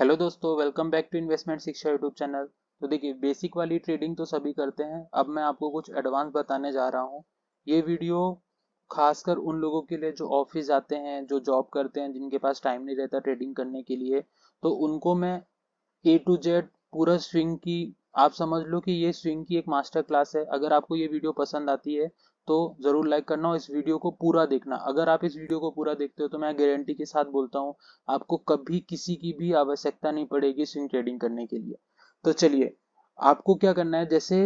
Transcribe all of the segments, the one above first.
hello दोस्तों welcome back to investment शिक्षा YouTube channel तो देखिए बेसिक वाली ट्रेडिंग तो सभी करते हैं अब मैं आपको कुछ एडवांस बताने जा रहा हूँ ये वीडियो खासकर उन लोगों के लिए जो ऑफिस जाते हैं जो जॉब करते हैं जिनके पास टाइम नहीं रहता ट्रेडिंग करने के लिए तो उनको मैं ए टू जेड पूरा स्विंग की आप समझ लो कि ये स्विंग की एक मास्टर क्लास है अगर आपको ये वीडियो पसंद आती है तो ज़रूर लाइक करना और इस वीडियो को पूरा देखना अगर आप इस वीडियो को पूरा देखते हो तो मैं गारंटी के साथ बोलता हूँ आपको कभी किसी की भी आवश्यकता नहीं पड़ेगी स्विंग ट्रेडिंग करने के लिए तो चलिए आपको क्या करना है जैसे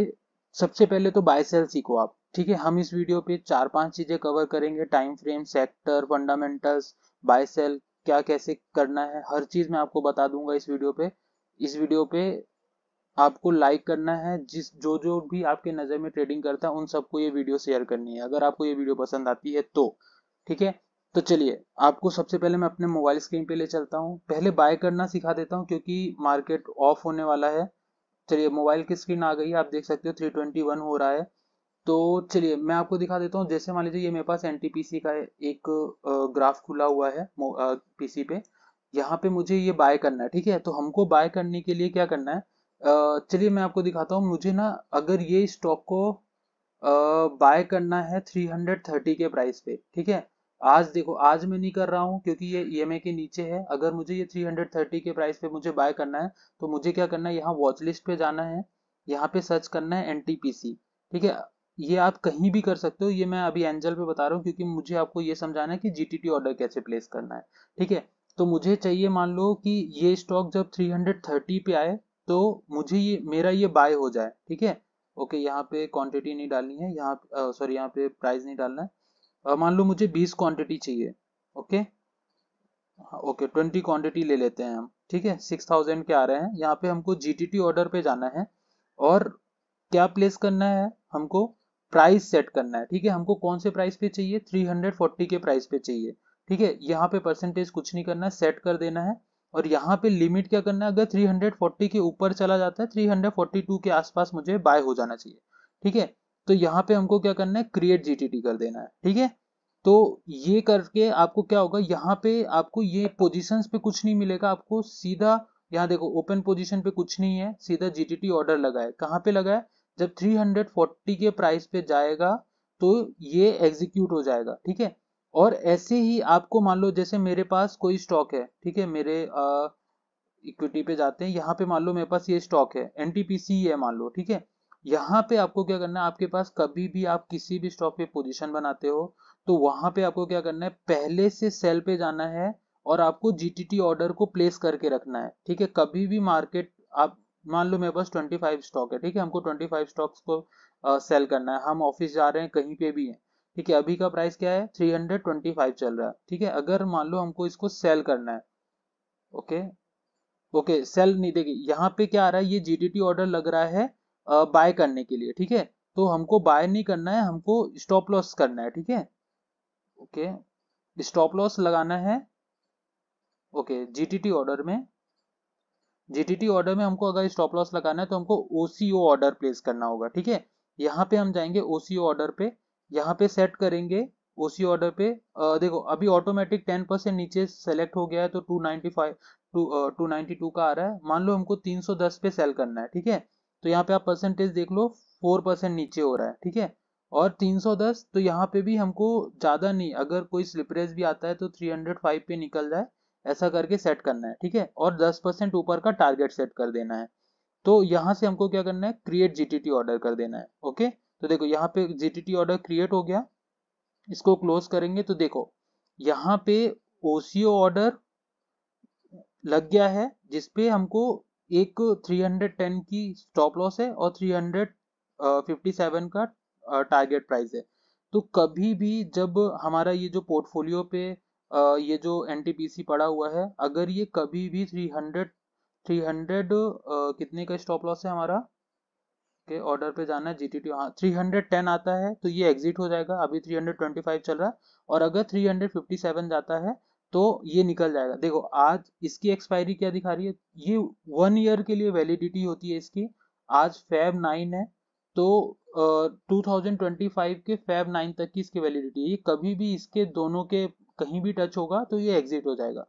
सबसे पहले तो बाय सेल सीखो आप ठीक है हम इस वीडियो पे चार पांच चीज़ें कवर करेंगे time frame sector fundamentals buy sell क्या कैसे करना है हर चीज़ मैं आपको बता दूंगा इस वीडियो पे इस वीडियो पे आपको लाइक करना है जिस जो जो भी आपके नज़र में ट्रेडिंग करता है उन सबको ये वीडियो शेयर करनी है अगर आपको ये वीडियो पसंद आती है तो ठीक है तो चलिए आपको सबसे पहले मैं अपने मोबाइल स्क्रीन पे ले चलता हूँ पहले बाय करना सिखा देता हूँ क्योंकि मार्केट ऑफ होने वाला है चलिए मोबाइल की स्क्रीन आ गई है आप देख सकते हो थ्री ट्वेंटी वन हो रहा है तो चलिए मैं आपको दिखा देता हूँ जैसे मान लीजिए ये मेरे पास एन का एक ग्राफ खुला हुआ है पीसी पे यहाँ पे मुझे ये बाय करना है ठीक है तो हमको बाय करने के लिए क्या करना है चलिए मैं आपको दिखाता हूँ मुझे ना अगर ये स्टॉक को बाय करना है 330 के प्राइस पे ठीक है आज देखो आज मैं नहीं कर रहा हूँ क्योंकि ये ई e के नीचे है अगर मुझे ये 330 के प्राइस पे मुझे बाय करना है तो मुझे क्या करना है यहाँ वॉच लिस्ट पे जाना है यहाँ पे सर्च करना है एन ठीक है ये आप कहीं भी कर सकते हो ये मैं अभी एंजल पे बता रहा हूँ क्योंकि मुझे आपको ये समझाना है कि जी ऑर्डर कैसे प्लेस करना है ठीक है तो मुझे चाहिए मान लो कि ये स्टॉक जब 330 पे आए तो मुझे ये मेरा ये बाय हो जाए ठीक है ओके यहाँ पे क्वांटिटी नहीं डालनी है यहाँ सॉरी यहाँ पे प्राइस नहीं डालना है मान लो मुझे बीस क्वांटिटी चाहिए ओके ओके ट्वेंटी क्वांटिटी ले लेते हैं हम ठीक है सिक्स थाउजेंड के आ रहे हैं यहाँ पे हमको जीटीटी ऑर्डर पे जाना है और क्या प्लेस करना है हमको प्राइस सेट करना है ठीक है हमको कौन से प्राइस पे चाहिए फोर्टी के प्राइस पे चाहिए ठीक है यहाँ पे परसेंटेज कुछ नहीं करना सेट कर देना है और यहाँ पे लिमिट क्या करना है अगर 340 के ऊपर चला जाता है 342 के आसपास मुझे बाय हो जाना चाहिए ठीक है तो यहाँ पे हमको क्या करना है क्रिएट जीटीटी कर देना है ठीक है तो ये करके आपको क्या होगा यहाँ पे आपको ये पोजिशन पे कुछ नहीं मिलेगा आपको सीधा यहाँ देखो ओपन पोजिशन पे कुछ नहीं है सीधा जीटीटी ऑर्डर लगा है कहाँ पे लगा है जब 340 के प्राइस पे जाएगा तो ये एग्जीक्यूट हो जाएगा ठीक है और ऐसे ही आपको मान लो जैसे मेरे पास कोई स्टॉक है ठीक है मेरे इक्विटी पे जाते हैं यहाँ पे मान लो मेरे पास ये स्टॉक है सी है मान लो ठीक है यहाँ पे आपको क्या करना है आपके पास कभी भी आप किसी भी स्टॉक पे पोजीशन बनाते हो तो वहां पे आपको क्या करना है पहले से सेल पे जाना है और आपको जीटीटी ऑर्डर को प्लेस करके रखना है ठीक है कभी भी मार्केट आप मान लो मेरे पास 25 स्टॉक है ठीक है हमको 25 स्टॉक्स को आ, सेल करना है हम ऑफिस जा रहे हैं कहीं पे भी हैं ठीक है अभी का प्राइस क्या है 325 चल रहा है ठीक है अगर मान लो हमको इसको सेल करना है ओके ओके सेल नहीं देखिए यहाँ पे क्या आ रहा है ये जीडीटी ऑर्डर लग रहा है बाय करने के लिए ठीक है तो हमको बाय नहीं करना है हमको स्टॉप लॉस करना है ठीक है ओके स्टॉप लॉस लगाना है ओके जीटीटी ऑर्डर में जीटीटी ऑर्डर में हमको अगर स्टॉप लॉस लगाना है तो हमको ओसीओ ऑर्डर प्लेस करना होगा ठीक है यहाँ पे हम जाएंगे ओसीओ ऑर्डर पे यहाँ पे सेट करेंगे उसी ऑर्डर पे आ, देखो अभी ऑटोमेटिक टेन परसेंट नीचे सेलेक्ट हो गया है तो two ninety five two two ninety two का आ रहा है मान लो हमको तीन सौ दस पे सेल करना है ठीक है तो यहाँ पे आप परसेंटेज देख लो फोर परसेंट नीचे हो रहा है ठीक है और 310 तो यहाँ पे भी हमको ज़्यादा नहीं अगर कोई स्लिपरेज भी आता है तो 305 पे निकल जाए ऐसा करके सेट करना है ठीक है और 10 परसेंट ऊपर का टारगेट सेट कर देना है तो यहाँ से हमको क्या करना है क्रिएट जीटीटी ऑर्डर कर देना है ओके तो देखो यहाँ पे जी ऑर्डर क्रिएट हो गया इसको क्लोज करेंगे तो देखो यहाँ पे ओसीओ ऑर्डर लग गया है जिसपे हमको एक 310 की स्टॉप लॉस है और 357 का टारगेट प्राइस है तो कभी भी जब हमारा ये जो पोर्टफोलियो पे ये जो एन पड़ा हुआ है अगर ये कभी भी 300 300 कितने का स्टॉप लॉस है हमारा के ऑर्डर पे जाना है जीटीटी हाँ थ्री हंड्रेड आता है तो ये एग्जिट हो जाएगा अभी 325 चल रहा है और अगर 357 जाता है तो ये निकल जाएगा देखो आज इसकी एक्सपायरी क्या दिखा रही है ये वन ईयर के लिए वैलिडिटी होती है इसकी आज फेब नाइन है तो टू 2025 के फेब नाइन तक की इसकी वैलिडिटी है ये कभी भी इसके दोनों के कहीं भी टच होगा तो ये एग्जिट हो जाएगा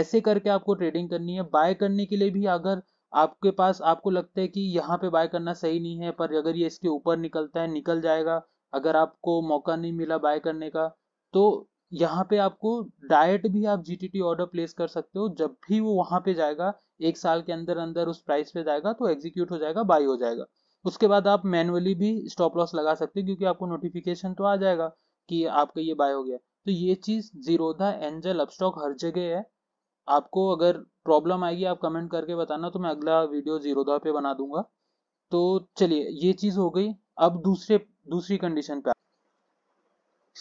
ऐसे करके आपको ट्रेडिंग करनी है बाय करने के लिए भी अगर आपके पास आपको लगता है कि यहाँ पे बाय करना सही नहीं है पर अगर ये इसके ऊपर निकलता है निकल जाएगा अगर आपको मौका नहीं मिला बाय करने का तो यहाँ पे आपको डायरेक्ट भी आप टी ऑर्डर प्लेस कर सकते हो जब भी वो वहाँ पे जाएगा एक साल के अंदर अंदर उस प्राइस पे जाएगा तो एग्जीक्यूट हो जाएगा बाई हो जाएगा उसके बाद आप मैनुअली भी स्टॉप लॉस लगा सकते हो क्योंकि आपको नोटिफिकेशन तो आ जाएगा कि आपका ये बाय हो गया तो ये चीज़ जीरोधा एंजल अपस्टॉक हर जगह है आपको अगर प्रॉब्लम आएगी आप कमेंट करके बताना तो मैं अगला वीडियो जीरोधा पे बना दूंगा तो चलिए ये चीज़ हो गई अब दूसरे दूसरी कंडीशन पे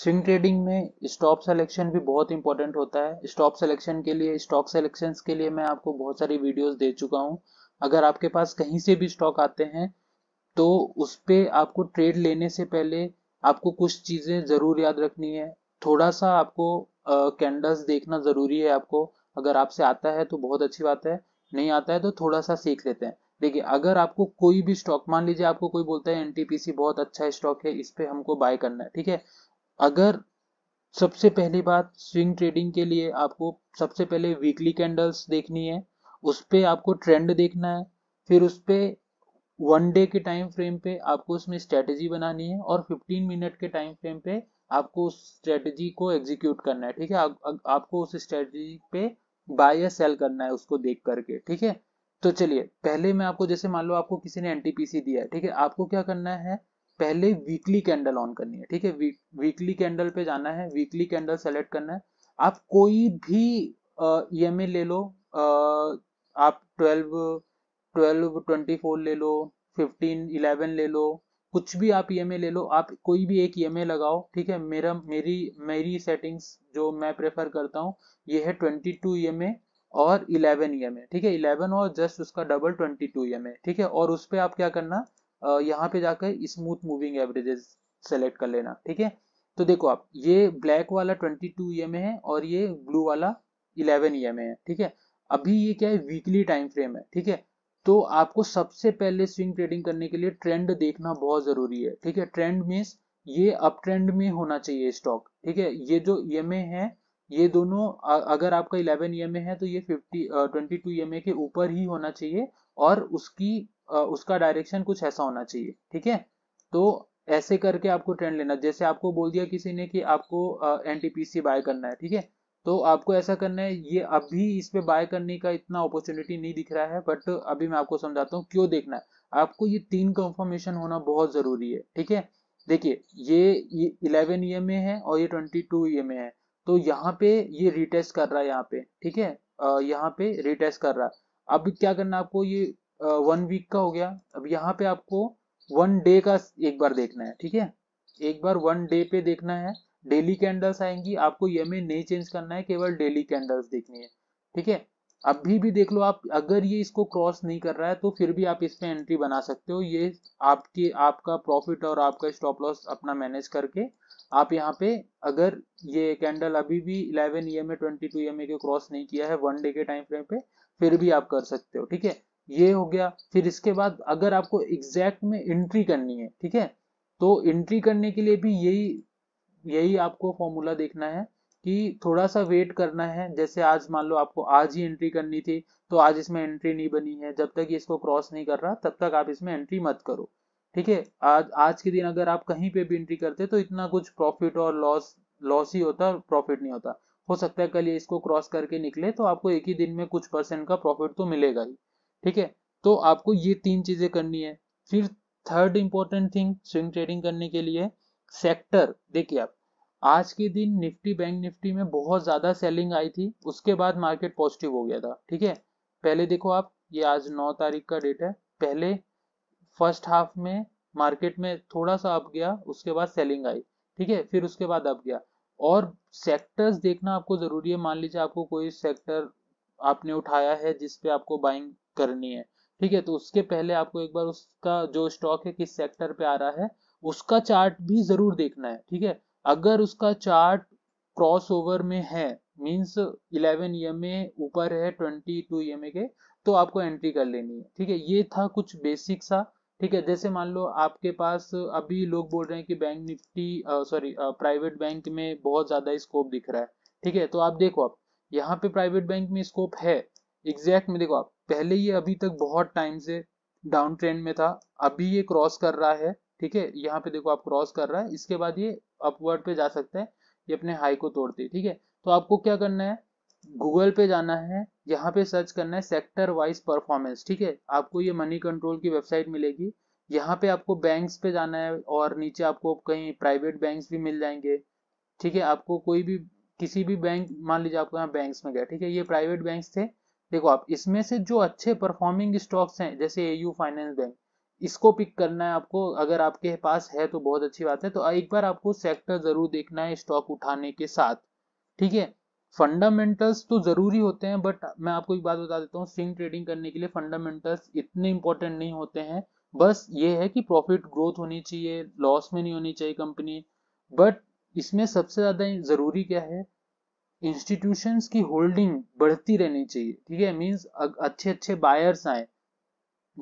स्विंग ट्रेडिंग में स्टॉप सेलेक्शन भी बहुत इंपॉर्टेंट होता है स्टॉप सेलेक्शन के लिए स्टॉक सेलेक्शन के लिए मैं आपको बहुत सारी वीडियोस दे चुका हूँ अगर आपके पास कहीं से भी स्टॉक आते हैं तो उस पर आपको ट्रेड लेने से पहले आपको कुछ चीज़ें ज़रूर याद रखनी है थोड़ा सा आपको कैंडल्स देखना ज़रूरी है आपको अगर आपसे आता है तो बहुत अच्छी बात है नहीं आता है तो थोड़ा सा सीख लेते हैं देखिए अगर आपको कोई भी स्टॉक मान लीजिए आपको कोई बोलता है एनटीपीसी बहुत अच्छा स्टॉक है इस पर हमको बाय करना है ठीक है अगर सबसे पहली बात स्विंग ट्रेडिंग के लिए आपको सबसे पहले वीकली कैंडल्स देखनी है उस पर आपको ट्रेंड देखना है फिर उस पर वन डे के टाइम फ्रेम पे आपको उसमें स्ट्रेटेजी बनानी है और 15 मिनट के टाइम फ्रेम पे आपको उस स्ट्रेटेजी को एग्जीक्यूट करना है ठीक है आप, आपको उस स्ट्रेटेजी पे बाय या सेल करना है उसको देख करके ठीक है तो चलिए पहले मैं आपको जैसे मान लो आपको किसी ने एनटीपीसी दिया है ठीक है आपको क्या करना है पहले वीकली कैंडल ऑन करनी है ठीक है वी, वीकली कैंडल पे जाना है वीकली कैंडल सेलेक्ट करना है आप कोई भी ई एम e ले लो आ, आप ट्वेल्व ट्वेल्व ट्वेंटी फोर ले लो फिफ्टीन इलेवन ले लो कुछ भी आप ई e ले लो आप कोई भी एक ई e लगाओ ठीक है मेरा मेरी मेरी सेटिंग्स जो मैं प्रेफर करता हूँ ये है ट्वेंटी टू ई और इलेवन ई e ठीक है इलेवन और जस्ट उसका डबल ट्वेंटी टू ई ठीक है और उस पर आप क्या करना यहाँ पे जाकर स्मूथ मूविंग एवरेजेस सेलेक्ट कर लेना ठीक है तो देखो आप ये ब्लैक वाला 22 टू है और ये ब्लू वाला 11 ई है ठीक है अभी ये क्या है वीकली टाइम फ्रेम है ठीक है तो आपको सबसे पहले स्विंग ट्रेडिंग करने के लिए ट्रेंड देखना बहुत जरूरी है ठीक है ट्रेंड मीन्स ये अप ट्रेंड में होना चाहिए स्टॉक ठीक है ये जो ई है ये दोनों अगर आपका 11 ईएमए है तो ये 50 ट्वेंटी टू ईएमए के ऊपर ही होना चाहिए और उसकी उसका डायरेक्शन कुछ ऐसा होना चाहिए ठीक है तो ऐसे करके आपको ट्रेंड लेना जैसे आपको बोल दिया किसी ने कि आपको एनटीपीसी बाय करना है ठीक है तो आपको ऐसा करना है ये अभी इस पे बाय करने का इतना अपॉर्चुनिटी नहीं दिख रहा है बट अभी मैं आपको समझाता हूँ क्यों देखना है आपको ये तीन कंफर्मेशन होना बहुत ज़रूरी है ठीक है देखिए ये इलेवन ई एम है और ये ट्वेंटी टू ई है तो यहाँ पे ये रिटेस्ट कर रहा है यहाँ पे ठीक है यहाँ पे रिटेस्ट कर रहा है अब क्या करना आपको ये वन वीक का हो गया अब यहाँ पे आपको वन डे का एक बार देखना है ठीक है एक बार वन डे पे देखना है डेली कैंडल्स आएंगी आपको ये में नहीं चेंज करना है केवल डेली कैंडल्स देखनी है ठीक है अभी भी देख लो आप अगर ये इसको क्रॉस नहीं कर रहा है तो फिर भी आप इसमें एंट्री बना सकते हो ये आपके आपका प्रॉफिट और आपका स्टॉप लॉस अपना मैनेज करके आप यहाँ पे अगर ये कैंडल अभी भी 11 E M A twenty two E M A cross नहीं किया है वन डे के टाइम फ्रेम पे फिर भी आप कर सकते हो ठीक है ये हो गया फिर इसके बाद अगर आपको एग्जैक्ट में एंट्री करनी है ठीक है तो एंट्री करने के लिए भी यही यही आपको फॉर्मूला देखना है कि थोड़ा सा वेट करना है जैसे आज मान लो आपको आज ही एंट्री करनी थी तो आज इसमें एंट्री नहीं बनी है जब तक इसको क्रॉस नहीं कर रहा तब तक आप इसमें एंट्री मत करो ठीक है आज आज के दिन अगर आप कहीं पे भी एंट्री करते तो इतना कुछ प्रॉफिट और लॉस लॉस ही होता प्रॉफिट नहीं होता हो सकता है कल ये इसको क्रॉस करके निकले तो आपको एक ही दिन में कुछ परसेंट का प्रॉफिट तो मिलेगा ही ठीक है तो आपको ये तीन चीजें करनी है फिर third important thing swing trading करने के लिए सेक्टर देखिए आप आज के दिन निफ्टी बैंक निफ्टी में बहुत ज्यादा सेलिंग आई थी उसके बाद मार्केट पॉजिटिव हो गया था ठीक है पहले देखो आप ये आज नौ तारीख का डेट है पहले फर्स्ट हाफ में मार्केट में थोड़ा सा अप गया उसके बाद सेलिंग आई ठीक है फिर उसके बाद अप गया और सेक्टर्स देखना आपको जरूरी है मान लीजिए आपको कोई सेक्टर आपने उठाया है जिसपे आपको बाइंग करनी है ठीक है तो उसके पहले आपको एक बार उसका जो स्टॉक है किस सेक्टर पे आ रहा है उसका चार्ट भी जरूर देखना है ठीक है अगर उसका चार्ट क्रॉसओवर में है इलेवन 11 ईएमए ऊपर है 22 ईएमए के तो आपको एंट्री कर लेनी है ठीक है ये था कुछ बेसिक सा ठीक है जैसे मान लो आपके पास अभी लोग बोल रहे हैं कि Bank Nifty sorry private bank में बहुत ज्यादा स्कोप दिख रहा है ठीक है तो आप देखो आप यहाँ पे प्राइवेट बैंक में स्कोप है एग्जैक्ट में देखो आप पहले ये अभी तक बहुत टाइम से डाउन ट्रेंड में था अभी ये क्रॉस कर रहा है ठीक है यहाँ पे देखो आप क्रॉस कर रहा है इसके बाद ये अपवर्ड पे जा सकते हैं ये अपने हाई को तोड़ते ठीक है तो आपको क्या करना है गूगल पे जाना है यहाँ पे सर्च करना है सेक्टर वाइज परफॉर्मेंस ठीक है आपको ये मनी कंट्रोल की वेबसाइट मिलेगी यहाँ पे आपको बैंक्स पे जाना है और नीचे आपको कहीं प्राइवेट बैंक्स भी मिल जाएंगे ठीक है आपको कोई भी किसी भी बैंक मान लीजिए आपको यहाँ बैंक्स में गया ठीक है ये प्राइवेट बैंक्स थे देखो आप इसमें से जो अच्छे परफॉर्मिंग स्टॉक्स हैं जैसे ए फाइनेंस बैंक इसको पिक करना है आपको अगर आपके पास है तो बहुत अच्छी बात है तो एक बार आपको सेक्टर जरूर देखना है स्टॉक उठाने के साथ ठीक है फंडामेंटल्स तो जरूरी होते हैं बट मैं आपको एक बात बता देता हूँ स्विंग ट्रेडिंग करने के लिए फंडामेंटल्स इतने इंपॉर्टेंट नहीं होते हैं बस ये है कि प्रॉफिट ग्रोथ होनी चाहिए लॉस में नहीं होनी चाहिए कंपनी बट इसमें सबसे ज्यादा जरूरी क्या है इंस्टीट्यूशंस की होल्डिंग बढ़ती रहनी चाहिए ठीक है मीन्स अच्छे अच्छे बायर्स आए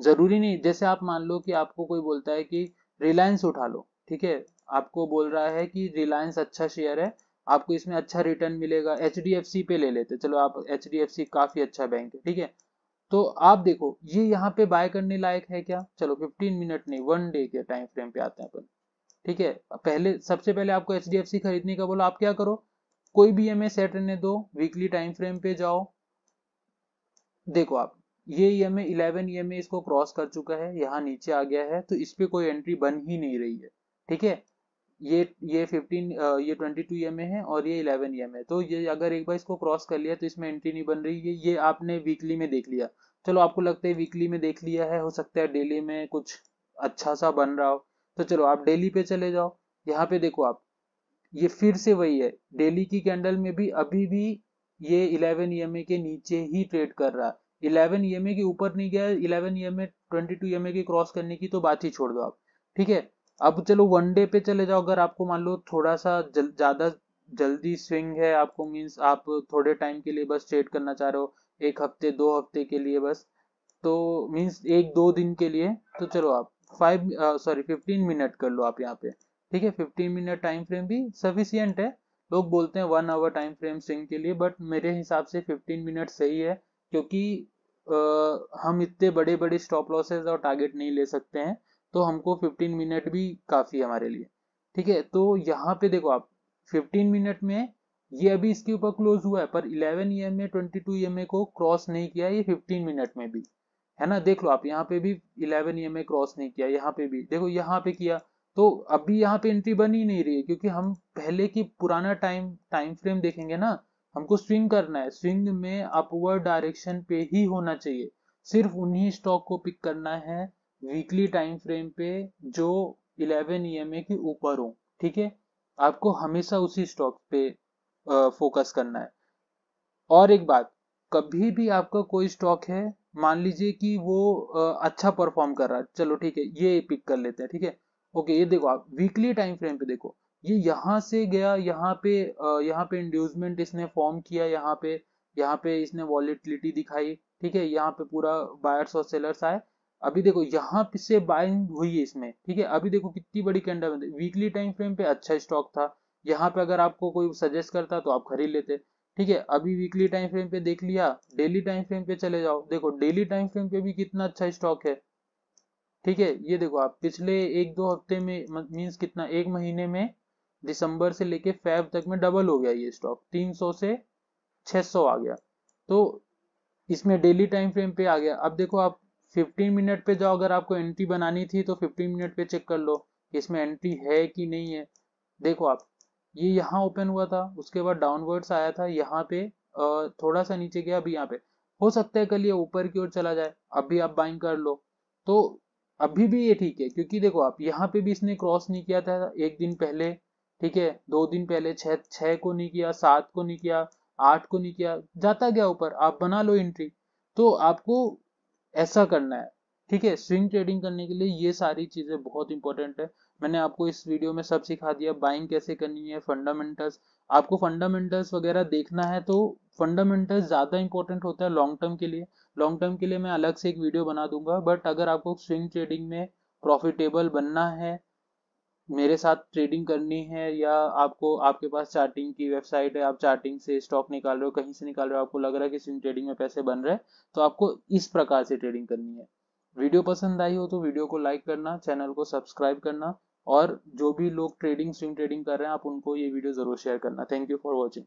जरूरी नहीं जैसे आप मान लो कि आपको कोई बोलता है कि रिलायंस उठा लो ठीक है आपको बोल रहा है कि रिलायंस अच्छा शेयर है आपको इसमें अच्छा रिटर्न मिलेगा एच पे ले लेते चलो आप एच काफी अच्छा बैंक है ठीक है तो आप देखो ये यहाँ पे बाय करने लायक है क्या चलो 15 मिनट नहीं वन डे के टाइम फ्रेम पे आते हैं अपन ठीक है पहले सबसे पहले आपको एच खरीदने का बोलो आप क्या करो कोई भी एम सेट रहने दो वीकली टाइम फ्रेम पे जाओ देखो आप ये E M A eleven E M A इसको क्रॉस कर चुका है यहाँ नीचे आ गया है तो इस पर कोई एंट्री बन ही नहीं रही है ठीक है ये ये 15 ये 22 ई एम ए है और ये 11 ई एम तो ये अगर एक बार इसको क्रॉस कर लिया तो इसमें एंट्री नहीं बन रही है ये आपने वीकली में देख लिया चलो आपको लगता है वीकली में देख लिया है हो सकता है डेली में कुछ अच्छा सा बन रहा हो तो चलो आप डेली पे चले जाओ यहाँ पे देखो आप ये फिर से वही है डेली की कैंडल में भी अभी भी ये इलेवन ई के नीचे ही ट्रेड कर रहा है इलेवन ई e के ऊपर नहीं गया eleven E M A twenty two cross करने की तो बात ही छोड़ दो आप ठीक है अब चलो वन डे पे चले जाओ अगर आपको मान लो थोड़ा सा ज्यादा जल्दी स्विंग है आपको मीन्स आप थोड़े टाइम के लिए बस ट्रेड करना चाह रहे हो एक हफ्ते दो हफ्ते के लिए बस तो मीन्स एक दो दिन के लिए तो चलो आप फाइव सॉरी फिफ्टीन मिनट कर लो आप यहाँ पे ठीक है फिफ्टीन मिनट टाइम फ्रेम भी सफिशियंट है लोग बोलते हैं one hour time frame swing के लिए बट मेरे हिसाब से फिफ्टीन मिनट सही है क्योंकि आ, हम इतने बड़े बड़े स्टॉप लॉसेज और टारगेट नहीं ले सकते हैं तो हमको 15 मिनट भी काफ़ी हमारे लिए ठीक है तो यहाँ पे देखो आप 15 मिनट में ये अभी इसके ऊपर क्लोज हुआ है पर 11 E M A twenty M को क्रॉस नहीं किया ये 15 मिनट में भी है ना देख लो आप यहाँ पे भी 11 ई एम ए क्रॉस नहीं किया यहाँ पे भी देखो यहाँ पे किया तो अभी यहाँ पे एंट्री बन ही नहीं रही है क्योंकि हम पहले की पुराना टाइम टाइम फ्रेम देखेंगे ना हमको स्विंग करना है स्विंग में अपवर्ड डायरेक्शन पे ही होना चाहिए सिर्फ उन्हीं स्टॉक को पिक करना है वीकली टाइम फ्रेम पे जो 11 ईएमए के ऊपर हो ठीक है आपको हमेशा उसी स्टॉक पे फोकस करना है और एक बात कभी भी आपका कोई स्टॉक है मान लीजिए कि वो अच्छा परफॉर्म कर रहा है चलो ठीक है ये पिक कर लेते हैं ठीक है ओके ये देखो आप वीकली टाइम फ्रेम पे देखो ये यहाँ से गया यहाँ पे यहाँ पे इंड्यूसमेंट इसने फॉर्म किया यहाँ पे यहाँ पे इसने वॉलिटिलिटी दिखाई ठीक है यहाँ पे पूरा बायर्स और सेलर्स आए अभी देखो यहाँ से बाइंग हुई है इसमें ठीक है अभी देखो कितनी बड़ी कैंडल वीकली टाइम फ्रेम पे अच्छा स्टॉक था यहाँ पे अगर आपको कोई सजेस्ट करता तो आप खरीद लेते ठीक है अभी वीकली टाइम फ्रेम पे देख लिया डेली टाइम फ्रेम पे चले जाओ देखो डेली टाइम फ्रेम पे भी कितना अच्छा स्टॉक है ठीक है ये देखो आप पिछले एक दो हफ्ते में मीन्स कितना एक महीने में दिसंबर से लेके फेब तक में डबल हो गया ये स्टॉक 300 से 600 आ गया तो इसमें डेली टाइम फ्रेम पे आ गया अब देखो आप 15 मिनट पे जाओ अगर आपको एंट्री बनानी थी तो 15 मिनट पे चेक कर लो कि इसमें एंट्री है कि नहीं है देखो आप ये यहाँ ओपन हुआ था उसके बाद डाउनवर्ड्स आया था यहाँ पे थोड़ा सा नीचे गया अभी यहाँ पे हो सकता है कल ये ऊपर की ओर चला जाए अभी आप बाइंग कर लो तो अभी भी ये ठीक है क्योंकि देखो आप यहाँ पे भी इसने क्रॉस नहीं किया था एक दिन पहले ठीक है दो दिन पहले छह छह को नहीं किया सात को नहीं किया आठ को नहीं किया जाता गया ऊपर आप बना लो एंट्री तो आपको ऐसा करना है ठीक है स्विंग ट्रेडिंग करने के लिए ये सारी चीज़ें बहुत इंपॉर्टेंट है मैंने आपको इस वीडियो में सब सिखा दिया बाइंग कैसे करनी है फंडामेंटल्स आपको फंडामेंटल्स वगैरह देखना है तो फंडामेंटल्स ज़्यादा इंपॉर्टेंट होता है लॉन्ग टर्म के लिए लॉन्ग टर्म के लिए मैं अलग से एक वीडियो बना दूंगा बट अगर आपको स्विंग ट्रेडिंग में प्रॉफिटेबल बनना है मेरे साथ ट्रेडिंग करनी है या आपको आपके पास चार्टिंग की वेबसाइट है आप चार्टिंग से स्टॉक निकाल रहे हो कहीं से निकाल रहे हो आपको लग रहा है किसी ट्रेडिंग में पैसे बन रहे हैं तो आपको इस प्रकार से ट्रेडिंग करनी है वीडियो पसंद आई हो तो वीडियो को लाइक करना चैनल को सब्सक्राइब करना और जो भी लोग ट्रेडिंग स्विंग ट्रेडिंग कर रहे हैं आप उनको ये वीडियो जरूर शेयर करना थैंक यू फॉर वॉचिंग